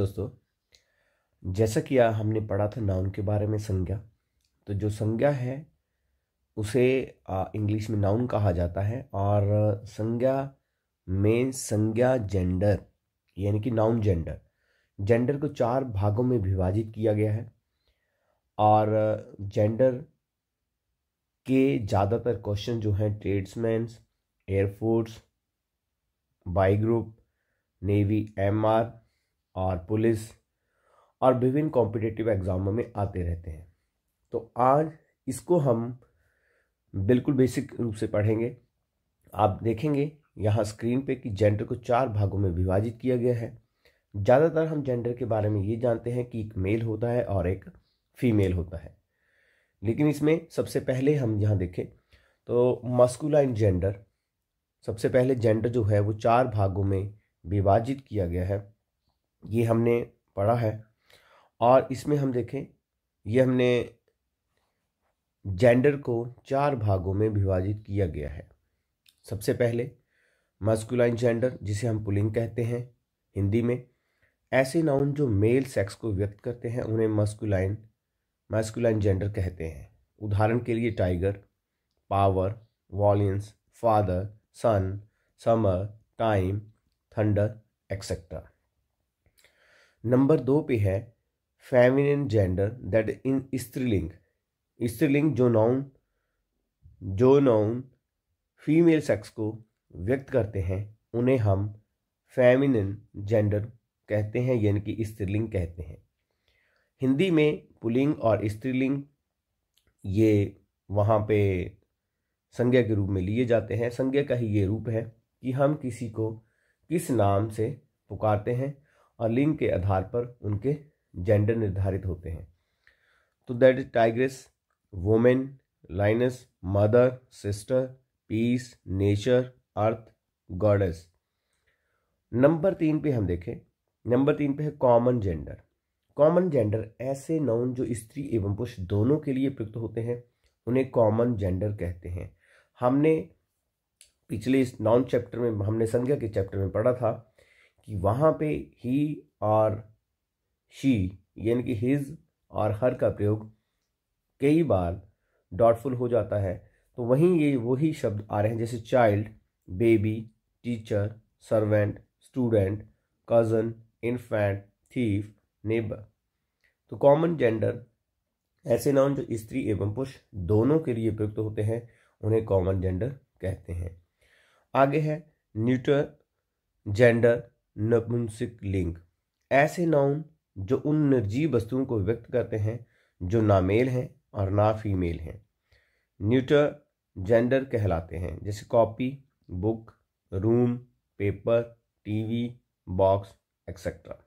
दोस्तों जैसा कि हमने पढ़ा था नाउन के बारे में संज्ञा तो जो संज्ञा है उसे इंग्लिश में नाउन कहा जाता है और संज्ञा में संज्ञा जेंडर यानी कि नाउन जेंडर जेंडर को चार भागों में विभाजित किया गया है और जेंडर के ज़्यादातर क्वेश्चन जो हैं tradesman air force Y group navy MR और पुलिस और विभिन्न कॉम्पिटिटिव एग्ज़ामों में आते रहते हैं तो आज इसको हम बिल्कुल बेसिक रूप से पढ़ेंगे आप देखेंगे यहाँ स्क्रीन पे कि जेंडर को चार भागों में विभाजित किया गया है ज़्यादातर हम जेंडर के बारे में ये जानते हैं कि एक मेल होता है और एक फीमेल होता है लेकिन इसमें सबसे पहले हम यहाँ देखें तो मस्कुलाइन जेंडर सबसे पहले जेंडर जो है वो चार भागों में विभाजित किया गया है ये हमने पढ़ा है और इसमें हम देखें ये हमने जेंडर को चार भागों में विभाजित किया गया है सबसे पहले मस्कुलाइन जेंडर जिसे हम पुलिंग कहते हैं हिंदी में ऐसे नाउन जो मेल सेक्स को व्यक्त करते हैं उन्हें मस्कुलाइन मस्कुलाइन जेंडर कहते हैं उदाहरण के लिए टाइगर पावर वॉलियंस father son summer time thunder etcetera number दो पे है फेमिनिन जेंडर दैट इन स्त्रीलिंग स्त्रीलिंग जो नाउन जो नाउन फीमेल सेक्स को व्यक्त करते हैं उन्हें हम फेमिनिन जेंडर कहते हैं यानी कि स्त्रीलिंग कहते हैं हिंदी में पुलिंग और स्त्रीलिंग ये वहाँ पे संज्ञा के रूप में लिए जाते हैं संज्ञा का ही ये रूप है कि हम किसी को किस नाम से पुकारते हैं और लिंग के आधार पर उनके जेंडर निर्धारित होते हैं तो that is tigress women lioness mother sister piece nature earth goddess number तीन पे हम देखें नंबर तीन पे है कॉमन जेंडर कॉमन जेंडर ऐसे नाउन जो स्त्री एवं पुरुष दोनों के लिए प्रयुक्त होते हैं उन्हें कॉमन जेंडर कहते हैं हमने पिछले इस नॉन चैप्टर में हमने संज्ञा के चैप्टर में पढ़ा था कि वहाँ पे ही और शी यानी कि हिज और हर का प्रयोग कई बार डॉटफुल हो जाता है तो वहीं ये वही शब्द आ रहे हैं जैसे child baby teacher servant student cousin infant thief neighbour तो कॉमन जेंडर ऐसे नाउन जो स्त्री एवं पुरुष दोनों के लिए प्रयुक्त होते हैं उन्हें कॉमन जेंडर कहते हैं आगे है न्यूटर जेंडर नपुंसक लिंग ऐसे नाउन जो उन निर्जीव वस्तुओं को व्यक्त करते हैं जो ना मेल हैं और ना फीमेल हैं न्यूटर जेंडर कहलाते हैं जैसे copy book room paper TV box etcetera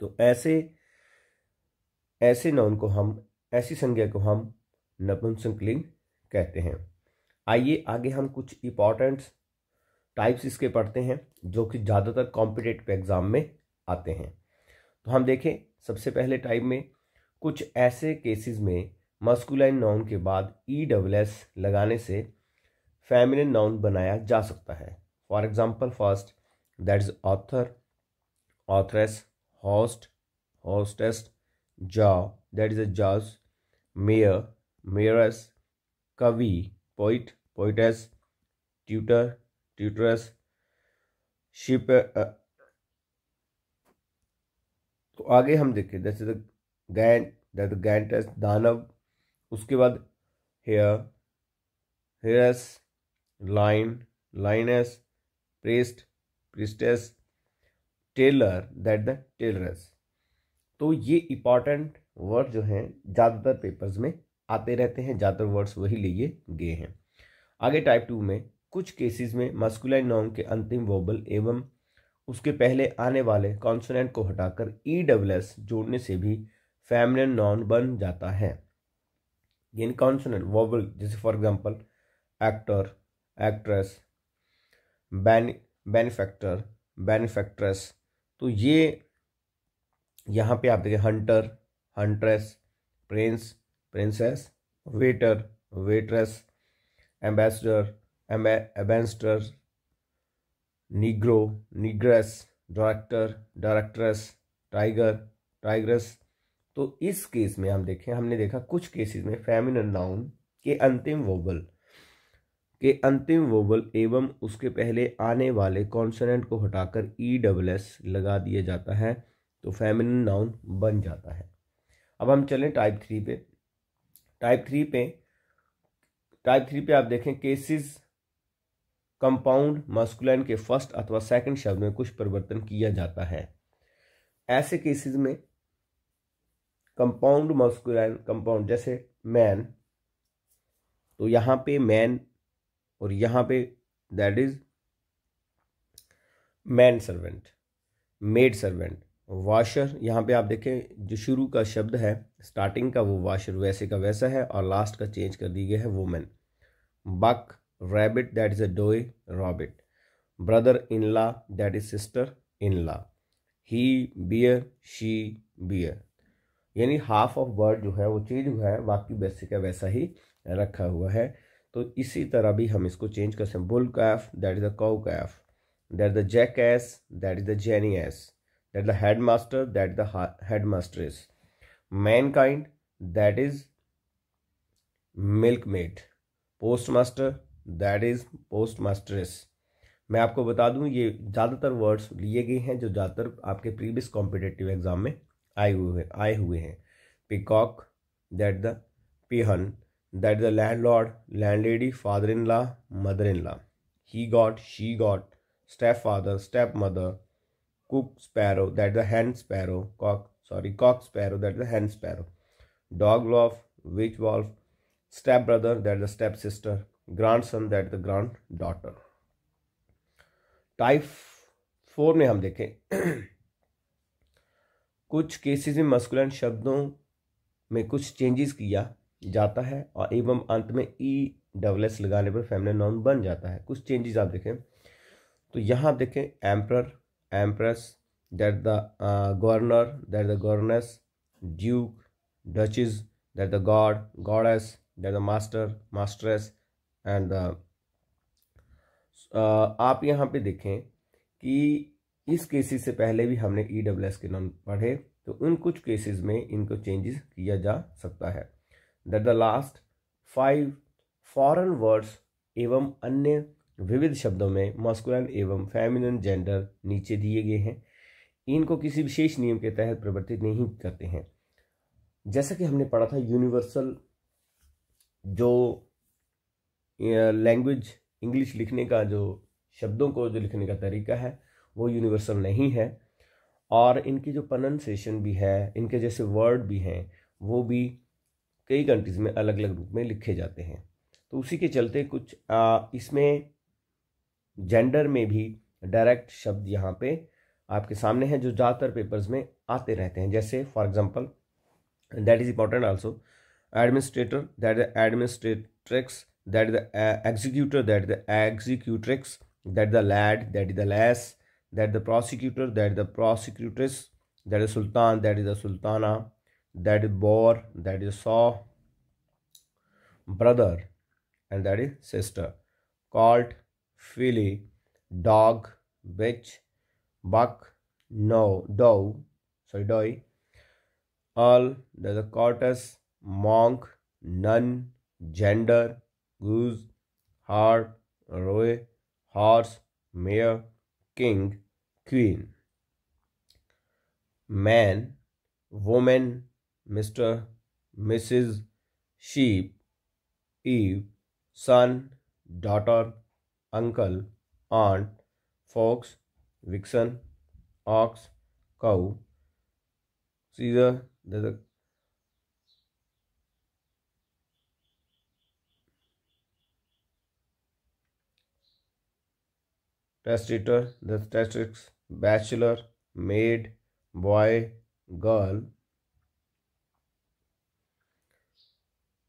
तो ऐसे ऐसे नाउन को हम ऐसी संज्ञा को हम नपुंसक लिंग कहते हैं आइए आगे हम कुछ इंपॉर्टेंट्स टाइप्स इसके पढ़ते हैं जो कि ज़्यादातर कॉम्पिटेटिव एग्ज़ाम में आते हैं तो हम देखें सबसे पहले टाइप में कुछ ऐसे केसेस में मस्कुलाइन नाउन के बाद ई डबल एस लगाने से फेमिनिन नाउन बनाया जा सकता है for example first that is author authoress host hostess Jew that is a Jewess mayor mayoress कवि poet poetess tutor tutoress ship तो आगे हम देखें जैसे द गैन द गैंटस दानव उसके बाद heir heiress lion lioness priest priestess tailor that the tailoress तो ये इंपॉर्टेंट वर्ड जो हैं ज़्यादातर पेपर्स में आते रहते हैं ज़्यादातर वर्ड्स वही लिए गए हैं आगे टाइप टू में कुछ केसेस में मस्कुलाइन नॉम के अंतिम वोबल एवं उसके पहले आने वाले कॉन्सोनेंट को हटाकर ई डबल एस जोड़ने से भी फैमिल नॉन बन जाता है इन कॉन्सोनेंट वोबल जैसे फॉर एग्जांपल एक्टर एक्ट्रेस बैन बेनिफैक्टर बेनिफैक्ट्रेस तो ये यहाँ पे आप देखें hunter huntress prince princess waiter waitress ambassador ambassadress negro negress director directress tiger tigress तो इस केस में हम देखें हमने देखा कुछ केसेस में फेमिनन नाउन के अंतिम वोबल के अंतिम वोबल एवं उसके पहले आने वाले कॉन्सनेंट को हटाकर ई डबल एस लगा दिया जाता है तो फेमिन नाउन बन जाता है अब हम चलें टाइप थ्री पे टाइप थ्री पे टाइप थ्री पे आप देखें केसेस कंपाउंड मास्कुलाइन के फर्स्ट अथवा सेकंड शब्द में कुछ परिवर्तन किया जाता है ऐसे केसेस में कंपाउंड मास्कुलाइन कंपाउंड जैसे मैन तो यहां पे मैन और यहां पे that is manservant maidservant washer यहाँ पे आप देखें जो शुरू का शब्द है स्टार्टिंग का वो वाशर वैसे का वैसा है और लास्ट का चेंज कर दी गया है women buck rabbit that is a doe rabbit brother in law that is sister in law he bear she bear यानी हाफ ऑफ वर्ड जो है वो चेंज हुआ है बाकी वैसे का वैसा ही रखा हुआ है तो इसी तरह भी हम इसको चेंज कर सकते हैं bull calf that is a cow calf that is the jackass that is the jenny ass that the headmaster that the headmaster is mankind that is milkmaid postmaster that is postmistress मैं आपको बता दूं ये ज़्यादातर words लिए गए हैं जो ज़्यादातर आपके प्रीवियस कॉम्पिटेटिव एग्ज़ाम में आए हुए हैं आए हुए हैं peacock that the peahen that the landlord landlady father in law mother in law he goat she goat stepfather stepmother cock sparrow that the hen sparrow cock sorry cock sparrow that the hen sparrow dog लॉफ bitch wolf stepbrother that the stepsister that the granddaughter type four में हम देखें कुछ cases में मस्कुलन शब्दों में कुछ changes किया जाता है और एवं अंत में ई डबल एस लगाने पर फैमिली नाउन बन जाता है कुछ चेंजेस आप देखें तो यहाँ आप देखें emperor empress that the governor that the governess duke duchess that the god goddess that the master mistress and uh, uh, आप यहाँ पे देखें कि इस केसेस से पहले भी हमने ई डब्ल्यू एस के नाम पढ़े तो उन कुछ केसेस में इनको चेंजेस किया जा सकता है that the last five foreign words एवं अन्य विविध शब्दों में मस्कुलन एवं फेमिनन जेंडर नीचे दिए गए हैं इनको किसी विशेष नियम के तहत प्रवर्तित नहीं करते हैं जैसा कि हमने पढ़ा था यूनिवर्सल जो लैंग्वेज इंग्लिश लिखने का जो शब्दों को जो लिखने का तरीका है वो यूनिवर्सल नहीं है और इनकी जो प्रनंसिएशन भी है इनके जैसे वर्ड भी हैं वो भी कई कंट्रीज़ में अलग अलग रूप में लिखे जाते हैं तो उसी के चलते कुछ आ, इसमें जेंडर में भी डायरेक्ट शब्द यहाँ पे आपके सामने हैं जो ज़्यादातर पेपर्स में आते रहते हैं जैसे for example that is important also administrator that administratrix that is the uh, executor, that is the executrix, that is the lad, that is the lass, that is the prosecutor, that is the prosecutress, that is sultan, that is the sultana, that is boar, that is saw, brother, and that is sister. Colt, filly, dog, bitch, buck, no, doe, sorry, doe, all, that is a cortus, monk, nun, gender, goose hart roe horse mare king queen man women mister Mrs sheep ewe son daughter uncle aunt fox vixen ox cow सीजर Testator, the statistics, bachelor, maid, boy, girl,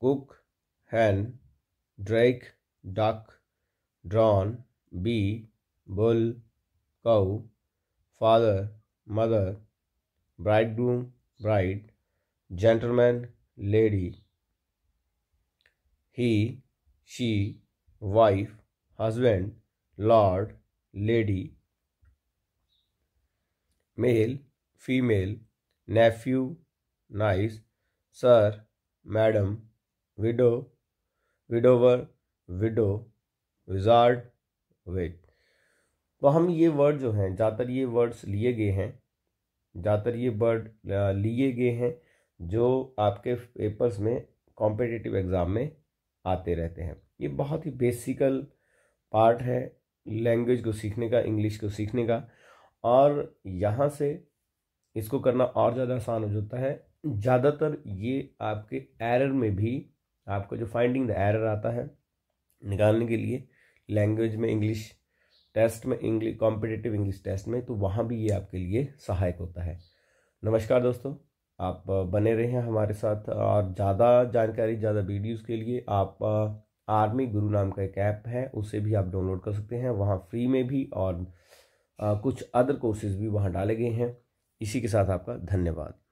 cook, hen, drake, duck, drawn, bee, bull, cow, father, mother, bridegroom, bride, gentleman, lady, he, she, wife, husband, lord, lady male female nephew niece sir madam widow widower widow wizard wait तो हम ये word जो हैं ज़्यादातर ये words लिए गए हैं ज़्यादातर ये वर्ड लिए गए हैं जो आपके पेपर्स में कॉम्पिटिटिव एग्ज़ाम में आते रहते हैं ये बहुत ही बेसिकल पार्ट है लैंग्वेज को सीखने का इंग्लिश को सीखने का और यहाँ से इसको करना और ज़्यादा आसान हो जाता है ज़्यादातर ये आपके एरर में भी आपका जो फाइंडिंग द एरर आता है निकालने के लिए लैंग्वेज में इंग्लिश टेस्ट में इंग्लिश कॉम्पिटेटिव इंग्लिश टेस्ट में तो वहाँ भी ये आपके लिए सहायक होता है नमस्कार दोस्तों आप बने रहें हमारे साथ और ज़्यादा जानकारी ज़्यादा वीडियोज़ के लिए आप आर्मी गुरु नाम का एक ऐप है उसे भी आप डाउनलोड कर सकते हैं वहाँ फ्री में भी और कुछ अदर कोर्सेज भी वहाँ डाले गए हैं इसी के साथ आपका धन्यवाद